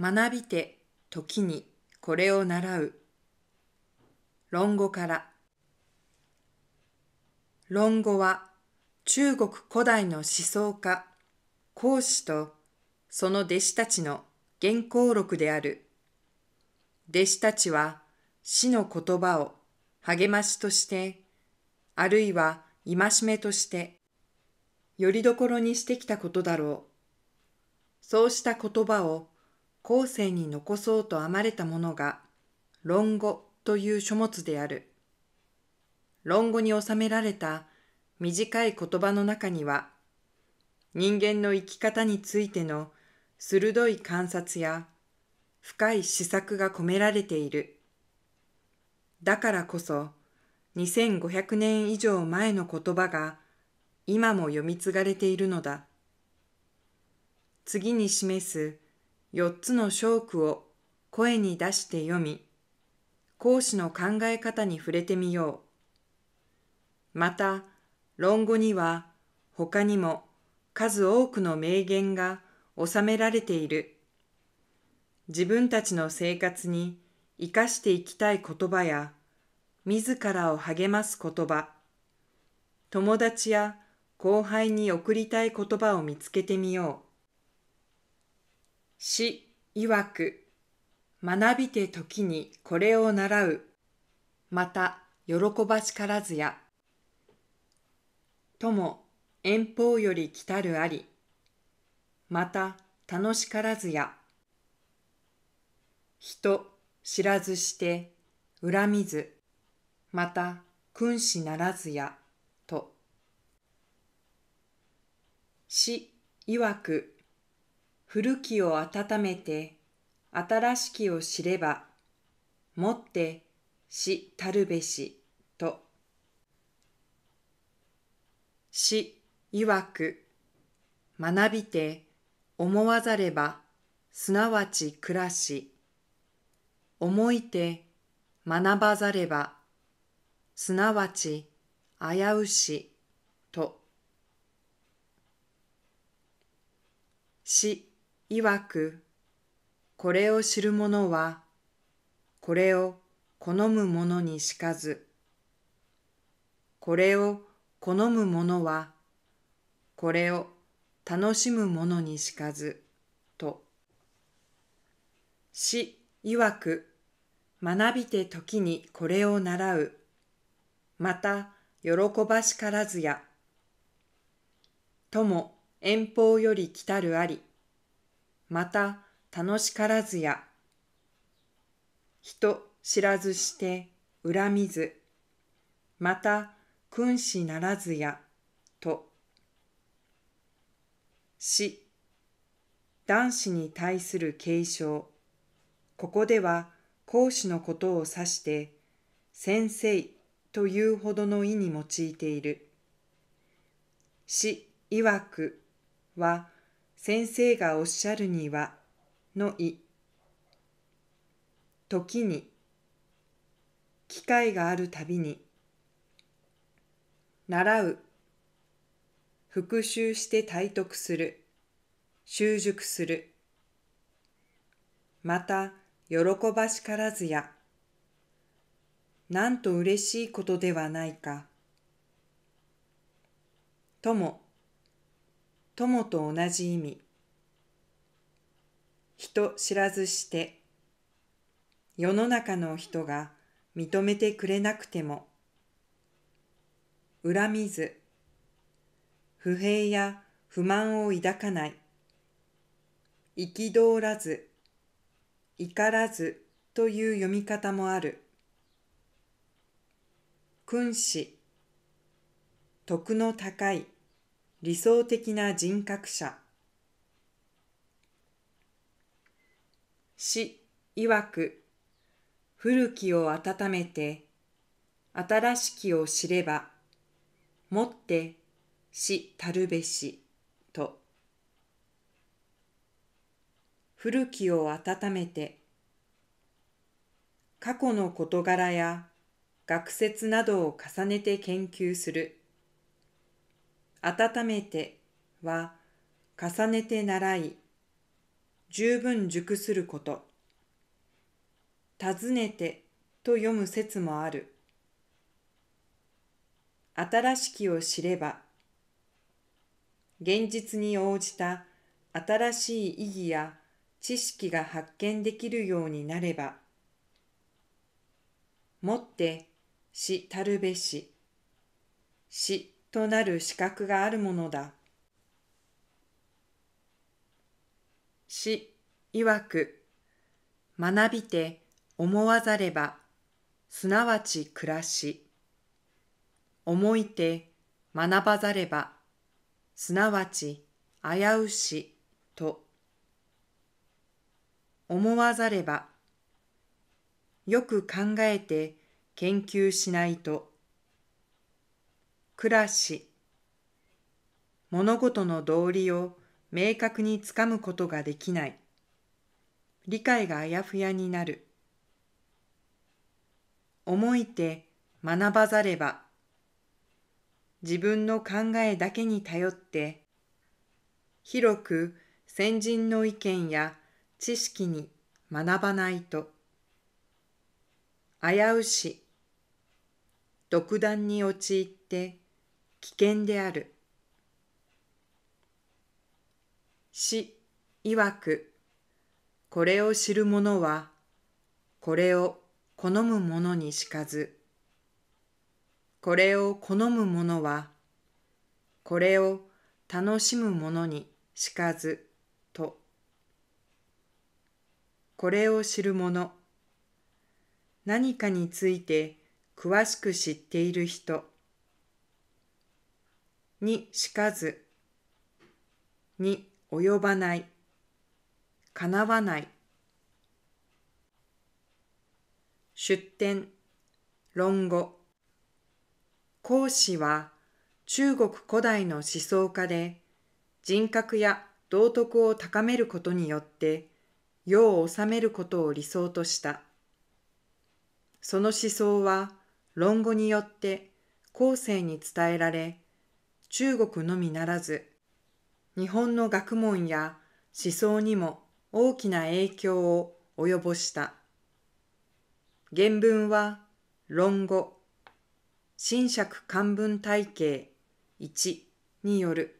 学びて時にこれを習う。論語から。論語は中国古代の思想家、孔子とその弟子たちの原稿録である。弟子たちは死の言葉を励ましとして、あるいは戒めとして、よりどころにしてきたことだろう。そうした言葉を後世に残そうと編まれたものが論語という書物である。論語に収められた短い言葉の中には、人間の生き方についての鋭い観察や深い思索が込められている。だからこそ、2500年以上前の言葉が今も読み継がれているのだ。次に示す四つの章句を声に出して読み、講師の考え方に触れてみよう。また、論語には他にも数多くの名言が収められている。自分たちの生活に生かしていきたい言葉や、自らを励ます言葉、友達や後輩に送りたい言葉を見つけてみよう。死曰く、学びて時にこれを習う、また喜ばしからずや、とも遠方より来たるあり、また楽しからずや、人知らずして恨みず、また君子ならずや、と。死曰く古きを温めて、新しきを知れば、もってしたるべし、と。い曰く、学びて思わざれば、すなわち暮らし。思いて学ばざれば、すなわち危うし、と。し曰く、これを知る者は、これを好む者にしかず、これを好む者は、これを楽しむ者にしかず、と。死曰く、学びて時にこれを習う。また、喜ばしからずや。とも遠方より来たるあり。また楽しからずや人知らずして恨みずまた君子ならずやと死男子に対する継承ここでは講師のことを指して先生というほどの意に用いている死曰くは先生がおっしゃるには、のい。時に、機会があるたびに、習う、復習して体得する、習熟する。また、喜ばしからずや、なんと嬉しいことではないか。とも、友と同じ意味人知らずして世の中の人が認めてくれなくても恨みず不平や不満を抱かない憤らず怒らずという読み方もある君子徳の高い理想的な人格者死曰く古きを温めて新しきを知ればもって死たるべしと古きを温めて過去の事柄や学説などを重ねて研究する温めては重ねて習い、十分熟すること。尋ねてと読む説もある。新しきを知れば、現実に応じた新しい意義や知識が発見できるようになれば、もってしたるべし、しとなる資格があるものだ。し、いわく、学びて思わざれば、すなわち暮らし。思いて学ばざれば、すなわち危うし、と。思わざれば、よく考えて研究しないと。暮らし物事の道理を明確につかむことができない理解があやふやになる思いて学ばざれば自分の考えだけに頼って広く先人の意見や知識に学ばないと危うし独断に陥って危険である死曰くこれを知る者はこれを好む者にしかずこれを好む者はこれを楽しむ者にしかずとこれを知る者何かについて詳しく知っている人にしかず、に及ばない、かなわない。出典、論語。孔子は中国古代の思想家で、人格や道徳を高めることによって、世を治めることを理想とした。その思想は論語によって後世に伝えられ、中国のみならず、日本の学問や思想にも大きな影響を及ぼした。原文は論語、新釈漢文体系1による